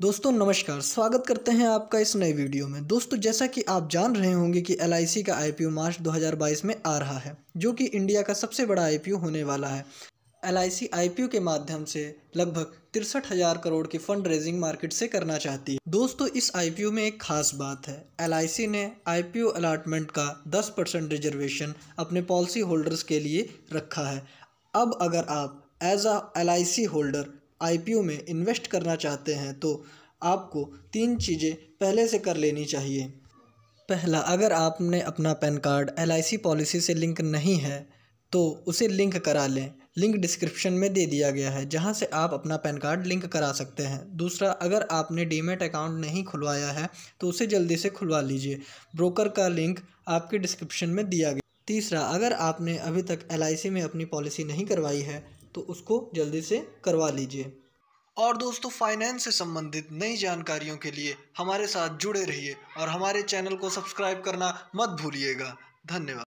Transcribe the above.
दोस्तों नमस्कार स्वागत करते हैं आपका इस नए वीडियो में दोस्तों जैसा कि आप जान रहे होंगे कि एल का आई मार्च 2022 में आ रहा है जो कि इंडिया का सबसे बड़ा आई होने वाला है एल आई के माध्यम से लगभग तिरसठ हज़ार करोड़ की फंड रेजिंग मार्केट से करना चाहती है दोस्तों इस आई में एक खास बात है एल ने आई अलाटमेंट का दस परसेंट रिजर्वेशन अपने पॉलिसी होल्डर्स के लिए रखा है अब अगर आप एज अ एल होल्डर आई में इन्वेस्ट करना चाहते हैं तो आपको तीन चीज़ें पहले से कर लेनी चाहिए पहला अगर आपने अपना पैन कार्ड एल पॉलिसी से लिंक नहीं है तो उसे लिंक करा लें लिंक डिस्क्रिप्शन में दे दिया गया है जहां से आप अपना पैन कार्ड लिंक करा सकते हैं दूसरा अगर आपने डीमेट अकाउंट नहीं खुलवाया है तो उसे जल्दी से खुलवा लीजिए ब्रोकर का लिंक आपके डिस्क्रिप्शन में दिया गया तीसरा अगर आपने अभी तक एल में अपनी पॉलिसी नहीं करवाई है तो उसको जल्दी से करवा लीजिए और दोस्तों फाइनेंस से संबंधित नई जानकारियों के लिए हमारे साथ जुड़े रहिए और हमारे चैनल को सब्सक्राइब करना मत भूलिएगा धन्यवाद